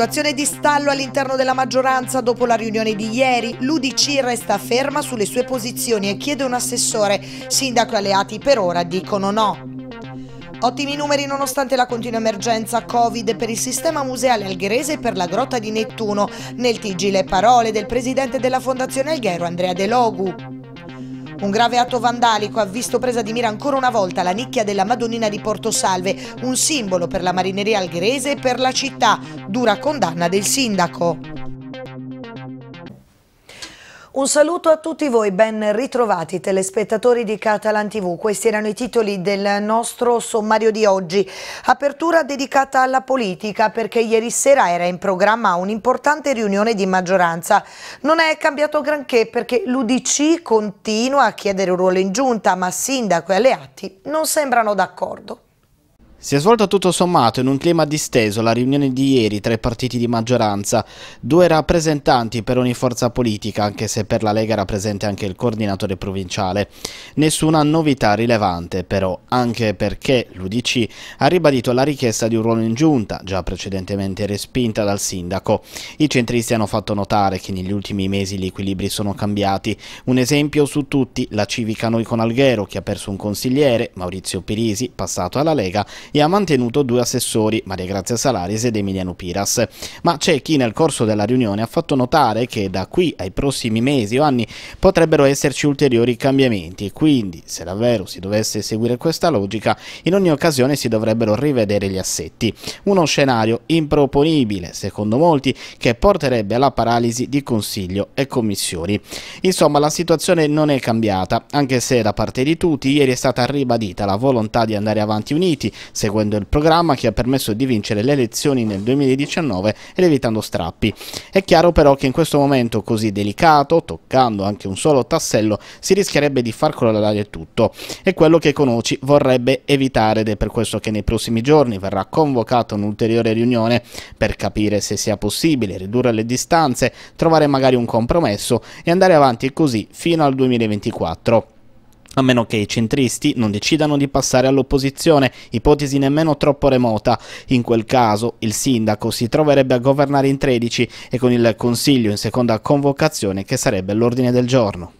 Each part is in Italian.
Situazione di stallo all'interno della maggioranza dopo la riunione di ieri. L'Udc resta ferma sulle sue posizioni e chiede un assessore. Sindaco alleati per ora dicono no. Ottimi numeri nonostante la continua emergenza Covid per il sistema museale algherese e per la grotta di Nettuno. Nel TG le parole del presidente della Fondazione Alghero Andrea De Logu. Un grave atto vandalico ha visto presa di mira ancora una volta la nicchia della Madonnina di Porto Salve, un simbolo per la marineria algherese e per la città, dura condanna del sindaco. Un saluto a tutti voi, ben ritrovati telespettatori di Catalan TV. Questi erano i titoli del nostro sommario di oggi. Apertura dedicata alla politica perché ieri sera era in programma un'importante riunione di maggioranza. Non è cambiato granché perché l'Udc continua a chiedere un ruolo in giunta, ma sindaco e alleati non sembrano d'accordo. Si è svolta tutto sommato in un clima disteso la riunione di ieri tra i partiti di maggioranza, due rappresentanti per ogni forza politica, anche se per la Lega era presente anche il coordinatore provinciale. Nessuna novità rilevante però, anche perché l'Udc ha ribadito la richiesta di un ruolo in giunta, già precedentemente respinta dal sindaco. I centristi hanno fatto notare che negli ultimi mesi gli equilibri sono cambiati. Un esempio su tutti, la civica Noi con Alghero, che ha perso un consigliere, Maurizio Pirisi, passato alla Lega, e ha mantenuto due assessori, Maria Grazia Salaris ed Emiliano Piras. Ma c'è chi nel corso della riunione ha fatto notare che da qui ai prossimi mesi o anni potrebbero esserci ulteriori cambiamenti e quindi, se davvero si dovesse seguire questa logica, in ogni occasione si dovrebbero rivedere gli assetti. Uno scenario improponibile, secondo molti, che porterebbe alla paralisi di Consiglio e Commissioni. Insomma, la situazione non è cambiata, anche se da parte di tutti ieri è stata ribadita la volontà di andare avanti uniti, seguendo il programma che ha permesso di vincere le elezioni nel 2019 ed evitando strappi. È chiaro però che in questo momento così delicato, toccando anche un solo tassello, si rischierebbe di far crollare tutto. È quello che Conoci vorrebbe evitare ed è per questo che nei prossimi giorni verrà convocata un'ulteriore riunione per capire se sia possibile ridurre le distanze, trovare magari un compromesso e andare avanti così fino al 2024 a meno che i centristi non decidano di passare all'opposizione, ipotesi nemmeno troppo remota. In quel caso il sindaco si troverebbe a governare in 13 e con il Consiglio in seconda convocazione che sarebbe l'ordine del giorno.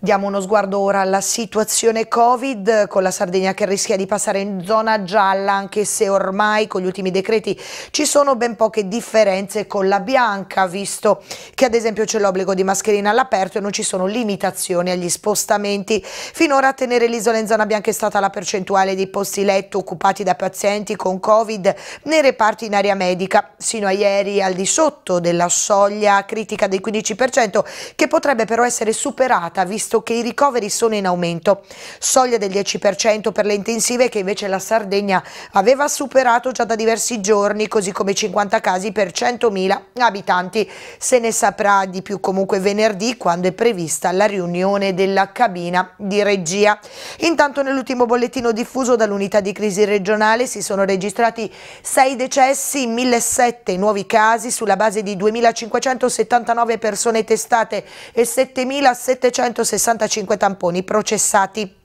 Diamo uno sguardo ora alla situazione Covid con la Sardegna che rischia di passare in zona gialla anche se ormai con gli ultimi decreti ci sono ben poche differenze con la bianca visto che ad esempio c'è l'obbligo di mascherina all'aperto e non ci sono limitazioni agli spostamenti. Finora a tenere l'isola in zona bianca è stata la percentuale dei posti letto occupati da pazienti con Covid nei reparti in area medica sino a ieri al di sotto della soglia critica del 15% che potrebbe però essere superata visto visto che i ricoveri sono in aumento, soglia del 10% per le intensive che invece la Sardegna aveva superato già da diversi giorni, così come 50 casi per 100.000 abitanti. Se ne saprà di più comunque venerdì quando è prevista la riunione della cabina di regia. Intanto nell'ultimo bollettino diffuso dall'unità di crisi regionale si sono registrati 6 decessi, 1.007 nuovi casi sulla base di 2.579 persone testate e 7.760 65 tamponi processati.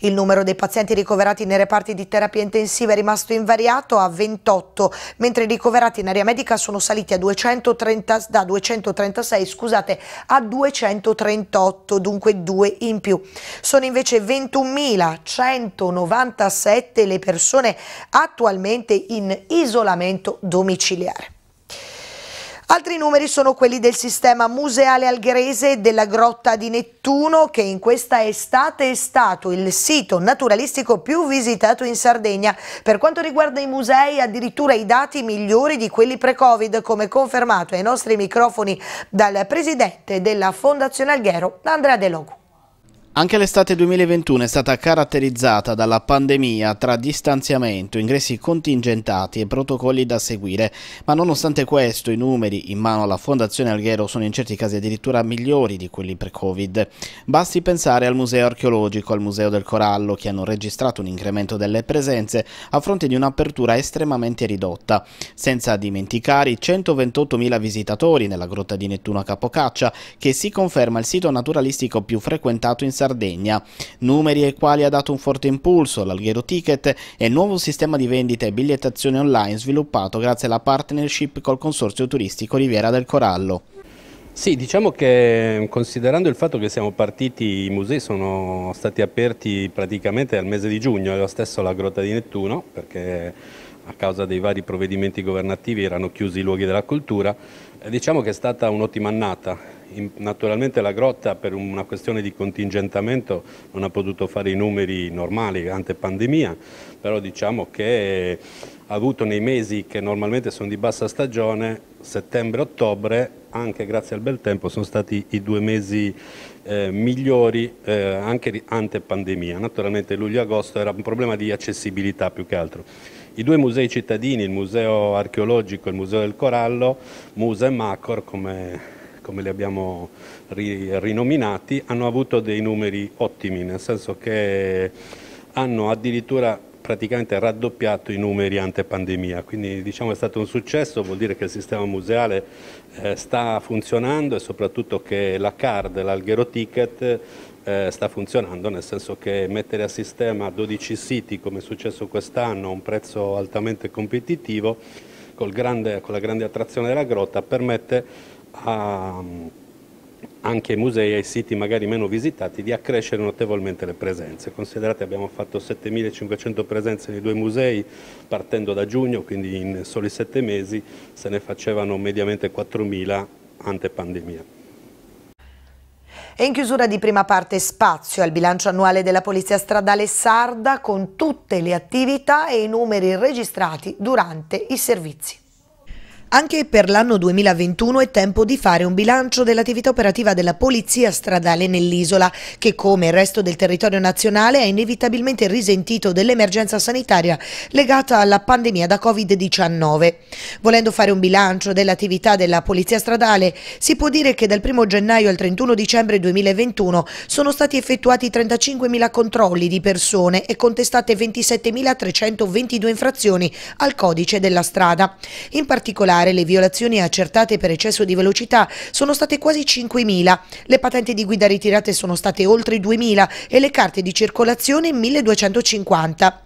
Il numero dei pazienti ricoverati nei reparti di terapia intensiva è rimasto invariato a 28, mentre i ricoverati in area medica sono saliti 230, da 236 scusate, a 238, dunque due in più. Sono invece 21.197 le persone attualmente in isolamento domiciliare. Altri numeri sono quelli del sistema museale algherese della grotta di Nettuno che in questa estate è stato il sito naturalistico più visitato in Sardegna. Per quanto riguarda i musei addirittura i dati migliori di quelli pre-covid come confermato ai nostri microfoni dal presidente della Fondazione Alghero Andrea De Logu. Anche l'estate 2021 è stata caratterizzata dalla pandemia tra distanziamento, ingressi contingentati e protocolli da seguire, ma nonostante questo i numeri in mano alla Fondazione Alghero sono in certi casi addirittura migliori di quelli pre-Covid. Basti pensare al Museo Archeologico, al Museo del Corallo, che hanno registrato un incremento delle presenze a fronte di un'apertura estremamente ridotta, senza dimenticare i 128.000 visitatori nella grotta di Nettuno a Capocaccia, che si conferma il sito naturalistico più frequentato in Sardegna Sardegna. Numeri ai quali ha dato un forte impulso l'Alghero Ticket e il nuovo sistema di vendita e bigliettazione online sviluppato grazie alla partnership col Consorzio Turistico Riviera del Corallo. Sì, diciamo che considerando il fatto che siamo partiti, i musei sono stati aperti praticamente al mese di giugno, lo stesso la Grotta di Nettuno, perché a causa dei vari provvedimenti governativi erano chiusi i luoghi della cultura, eh, diciamo che è stata un'ottima annata, naturalmente la Grotta per una questione di contingentamento non ha potuto fare i numeri normali ante pandemia, però diciamo che ha avuto nei mesi che normalmente sono di bassa stagione, settembre-ottobre, anche grazie al bel tempo sono stati i due mesi eh, migliori eh, anche ante pandemia. Naturalmente luglio-agosto era un problema di accessibilità più che altro. I due musei cittadini, il museo archeologico e il museo del corallo, Muse e Macor come, come li abbiamo ri, rinominati, hanno avuto dei numeri ottimi, nel senso che hanno addirittura praticamente raddoppiato i numeri ante pandemia, quindi diciamo è stato un successo, vuol dire che il sistema museale eh, sta funzionando e soprattutto che la card, l'alghero ticket eh, sta funzionando, nel senso che mettere a sistema 12 siti come è successo quest'anno a un prezzo altamente competitivo grande, con la grande attrazione della grotta permette a, anche ai musei e ai siti magari meno visitati di accrescere notevolmente le presenze. Considerate abbiamo fatto 7.500 presenze nei due musei partendo da giugno, quindi in soli 7 mesi se ne facevano mediamente 4.000 ante pandemia. E in chiusura di prima parte spazio al bilancio annuale della Polizia Stradale Sarda con tutte le attività e i numeri registrati durante i servizi. Anche per l'anno 2021 è tempo di fare un bilancio dell'attività operativa della Polizia Stradale nell'isola, che come il resto del territorio nazionale ha inevitabilmente risentito dell'emergenza sanitaria legata alla pandemia da Covid-19. Volendo fare un bilancio dell'attività della Polizia Stradale, si può dire che dal 1 gennaio al 31 dicembre 2021 sono stati effettuati 35.000 controlli di persone e contestate 27.322 infrazioni al codice della strada. In particolare particolare le violazioni accertate per eccesso di velocità sono state quasi 5.000, le patenti di guida ritirate sono state oltre 2.000 e le carte di circolazione 1.250.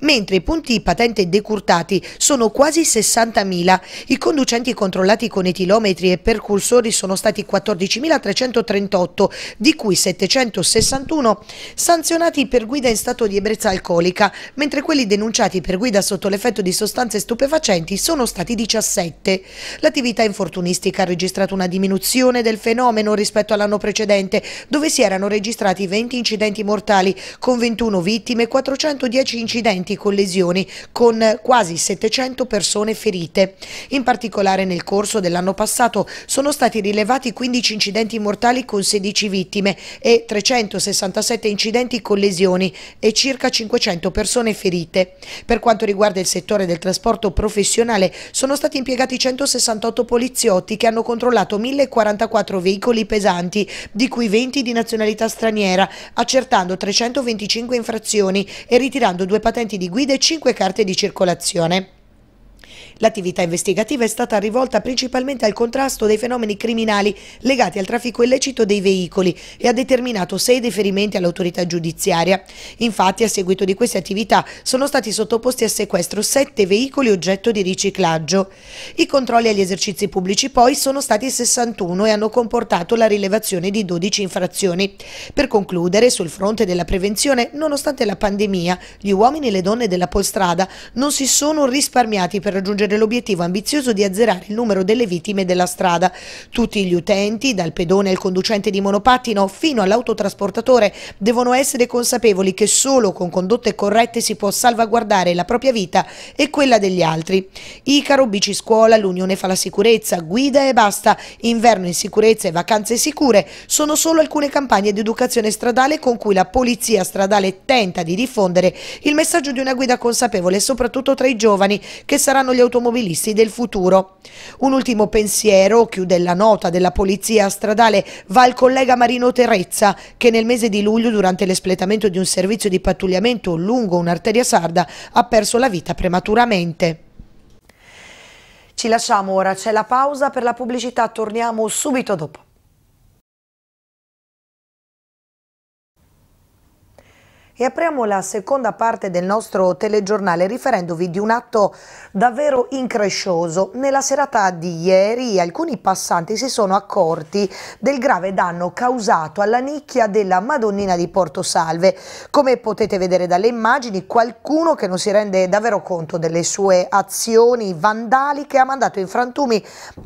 Mentre i punti patente decurtati sono quasi 60.000, i conducenti controllati con etilometri e percursori sono stati 14.338, di cui 761 sanzionati per guida in stato di ebbrezza alcolica, mentre quelli denunciati per guida sotto l'effetto di sostanze stupefacenti sono stati 17. L'attività infortunistica ha registrato una diminuzione del fenomeno rispetto all'anno precedente, dove si erano registrati 20 incidenti mortali, con 21 vittime e 410 incidenti incidenti con lesioni, con quasi 700 persone ferite. In particolare nel corso dell'anno passato sono stati rilevati 15 incidenti mortali con 16 vittime e 367 incidenti con lesioni e circa 500 persone ferite. Per quanto riguarda il settore del trasporto professionale sono stati impiegati 168 poliziotti che hanno controllato 1044 veicoli pesanti, di cui 20 di nazionalità straniera, accertando 325 infrazioni e ritirando due patrimoni patenti di guida e 5 carte di circolazione. L'attività investigativa è stata rivolta principalmente al contrasto dei fenomeni criminali legati al traffico illecito dei veicoli e ha determinato sei deferimenti all'autorità giudiziaria. Infatti, a seguito di queste attività, sono stati sottoposti a sequestro sette veicoli oggetto di riciclaggio. I controlli agli esercizi pubblici poi sono stati 61 e hanno comportato la rilevazione di 12 infrazioni. Per concludere, sul fronte della prevenzione, nonostante la pandemia, gli uomini e le donne della Polstrada non si sono risparmiati per raggiungere raggiungere l'obiettivo ambizioso di azzerare il numero delle vittime della strada. Tutti gli utenti, dal pedone al conducente di monopattino fino all'autotrasportatore, devono essere consapevoli che solo con condotte corrette si può salvaguardare la propria vita e quella degli altri. Icaro, Bici Scuola, l'Unione fa la sicurezza, guida e basta, inverno in sicurezza e vacanze sicure sono solo alcune campagne di educazione stradale con cui la polizia stradale tenta di diffondere il messaggio di una guida consapevole soprattutto tra i giovani che saranno gli autori automobilisti del futuro. Un ultimo pensiero, chiude la nota della polizia stradale, va al collega Marino Terrezza che nel mese di luglio durante l'espletamento di un servizio di pattugliamento lungo un'arteria sarda ha perso la vita prematuramente. Ci lasciamo ora, c'è la pausa per la pubblicità, torniamo subito dopo. E apriamo la seconda parte del nostro telegiornale riferendovi di un atto davvero increscioso. Nella serata di ieri alcuni passanti si sono accorti del grave danno causato alla nicchia della Madonnina di Porto Salve. Come potete vedere dalle immagini, qualcuno che non si rende davvero conto delle sue azioni vandaliche ha mandato in frantumi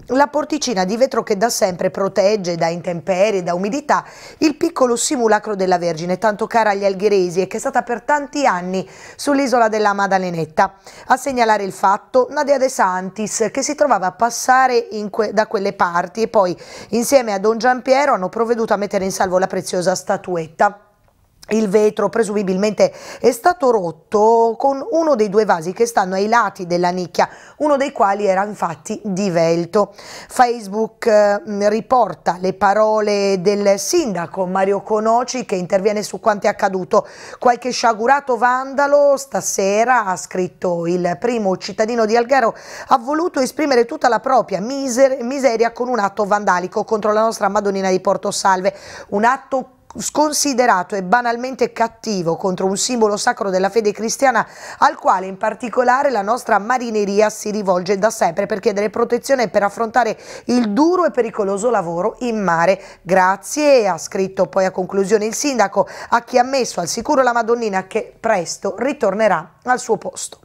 la porticina di vetro che da sempre protegge da intemperie, da umidità il piccolo simulacro della Vergine, tanto cara agli algheresi Brindisi e che è stata per tanti anni sull'isola della Madalenetta. A segnalare il fatto Nadia De Santis che si trovava a passare que da quelle parti e poi insieme a Don Giampiero hanno provveduto a mettere in salvo la preziosa statuetta il vetro presumibilmente è stato rotto con uno dei due vasi che stanno ai lati della nicchia, uno dei quali era infatti divelto. Facebook eh, riporta le parole del sindaco Mario Conoci che interviene su quanto è accaduto. Qualche sciagurato vandalo stasera, ha scritto il primo cittadino di Alghero, ha voluto esprimere tutta la propria miseria con un atto vandalico contro la nostra Madonnina di Porto Salve, un atto sconsiderato e banalmente cattivo contro un simbolo sacro della fede cristiana al quale in particolare la nostra marineria si rivolge da sempre per chiedere protezione per affrontare il duro e pericoloso lavoro in mare. Grazie, ha scritto poi a conclusione il sindaco, a chi ha messo al sicuro la Madonnina che presto ritornerà al suo posto.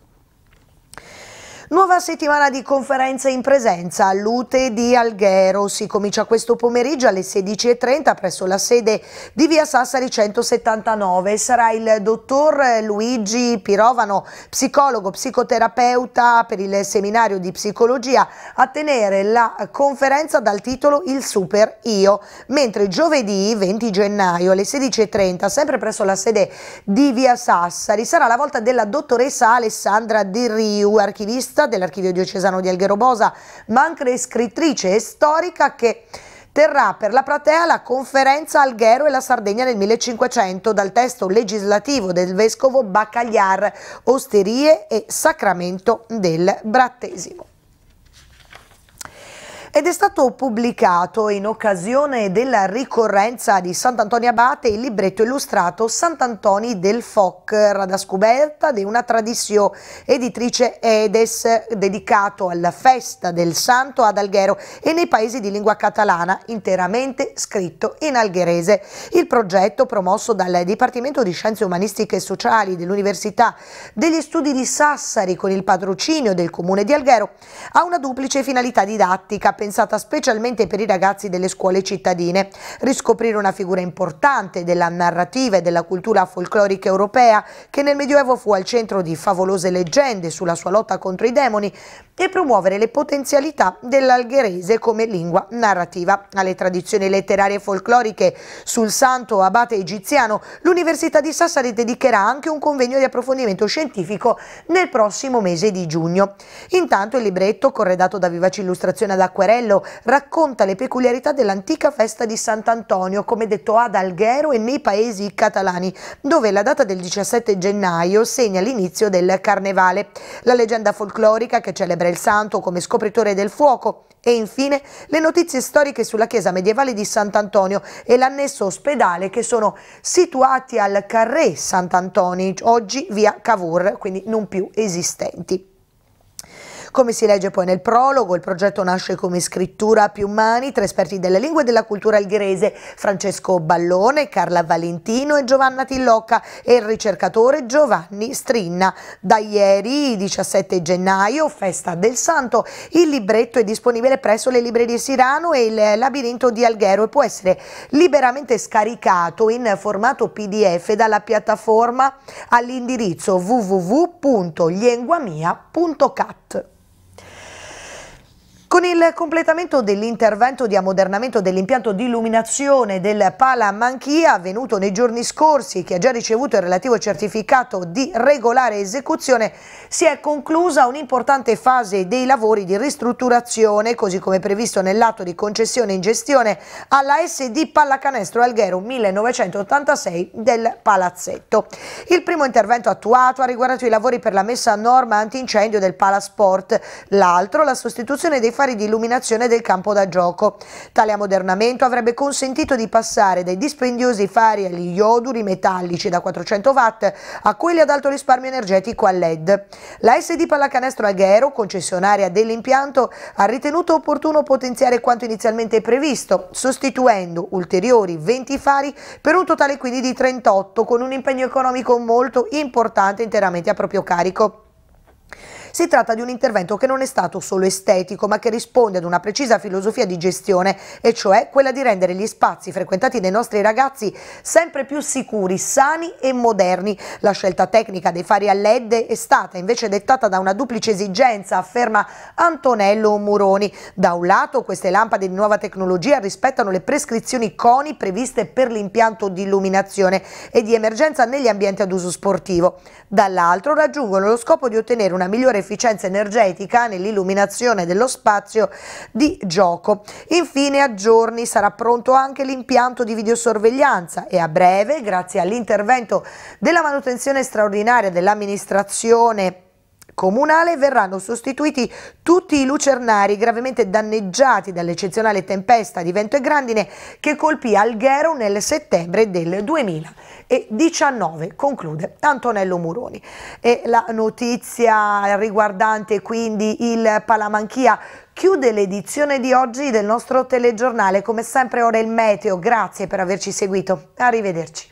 Nuova settimana di conferenze in presenza all'Ute di Alghero. Si comincia questo pomeriggio alle 16.30 presso la sede di via Sassari 179. Sarà il dottor Luigi Pirovano, psicologo, psicoterapeuta per il seminario di psicologia, a tenere la conferenza dal titolo Il Super Io. Mentre giovedì 20 gennaio alle 16.30, sempre presso la sede di via Sassari, sarà la volta della dottoressa Alessandra Di Riu, archivista giurista dell'Archivio Diocesano di Algherobosa, ma anche scrittrice e storica che terrà per la platea la conferenza Alghero e la Sardegna nel 1500 dal testo legislativo del vescovo Bacagliar, Osterie e Sacramento del Brattesimo ed è stato pubblicato in occasione della ricorrenza di Sant'Antonio Abate il libretto illustrato Sant'Antoni del Foc, Radascuberta di una tradizione editrice Edes dedicato alla festa del santo ad Alghero e nei paesi di lingua catalana interamente scritto in algherese. Il progetto promosso dal Dipartimento di Scienze Umanistiche e Sociali dell'Università degli Studi di Sassari con il patrocinio del Comune di Alghero ha una duplice finalità didattica pensata specialmente per i ragazzi delle scuole cittadine. Riscoprire una figura importante della narrativa e della cultura folclorica europea che nel Medioevo fu al centro di favolose leggende sulla sua lotta contro i demoni e promuovere le potenzialità dell'algherese come lingua narrativa. Alle tradizioni letterarie e folcloriche sul santo abate egiziano l'Università di Sassari dedicherà anche un convegno di approfondimento scientifico nel prossimo mese di giugno. Intanto il libretto, corredato da vivaci illustrazione ad acquerelli, Mattarello racconta le peculiarità dell'antica festa di Sant'Antonio, come detto ad Alghero e nei paesi catalani, dove la data del 17 gennaio segna l'inizio del carnevale. La leggenda folclorica che celebra il santo come scopritore del fuoco e infine le notizie storiche sulla chiesa medievale di Sant'Antonio e l'annesso ospedale che sono situati al Carré Sant'Antonio, oggi via Cavour, quindi non più esistenti. Come si legge poi nel prologo, il progetto nasce come scrittura a più mani tra esperti della lingua e della cultura algherese, Francesco Ballone, Carla Valentino e Giovanna Tillocca e il ricercatore Giovanni Strinna. Da ieri, 17 gennaio, festa del Santo, il libretto è disponibile presso le librerie Sirano e il labirinto di Alghero e può essere liberamente scaricato in formato PDF dalla piattaforma all'indirizzo www.lienguamia.cat. Con il completamento dell'intervento di ammodernamento dell'impianto di illuminazione del Pala Manchia avvenuto nei giorni scorsi che ha già ricevuto il relativo certificato di regolare esecuzione si è conclusa un'importante fase dei lavori di ristrutturazione così come previsto nell'atto di concessione in gestione alla SD Pallacanestro Alghero 1986 del Palazzetto. Il primo intervento attuato ha riguardato i lavori per la messa a norma antincendio del Palasport, l'altro la sostituzione dei affari di illuminazione del campo da gioco. Tale ammodernamento avrebbe consentito di passare dai dispendiosi fari agli ioduri metallici da 400 watt a quelli ad alto risparmio energetico a LED. La SD Pallacanestro Aghero, concessionaria dell'impianto, ha ritenuto opportuno potenziare quanto inizialmente previsto, sostituendo ulteriori 20 fari per un totale quindi di 38 con un impegno economico molto importante interamente a proprio carico. Si tratta di un intervento che non è stato solo estetico, ma che risponde ad una precisa filosofia di gestione, e cioè quella di rendere gli spazi frequentati dai nostri ragazzi sempre più sicuri, sani e moderni. La scelta tecnica dei fari a LED è stata invece dettata da una duplice esigenza, afferma Antonello Muroni. Da un lato queste lampade di nuova tecnologia rispettano le prescrizioni CONI previste per l'impianto di illuminazione e di emergenza negli ambienti ad uso sportivo. Dall'altro raggiungono lo scopo di ottenere una migliore efficienza energetica nell'illuminazione dello spazio di gioco. Infine a giorni sarà pronto anche l'impianto di videosorveglianza e a breve, grazie all'intervento della manutenzione straordinaria dell'amministrazione comunale verranno sostituiti tutti i lucernari gravemente danneggiati dall'eccezionale tempesta di vento e grandine che colpì Alghero nel settembre del 2019, conclude Antonello Muroni. E la notizia riguardante quindi il Palamanchia chiude l'edizione di oggi del nostro telegiornale, come sempre ora il meteo, grazie per averci seguito, arrivederci.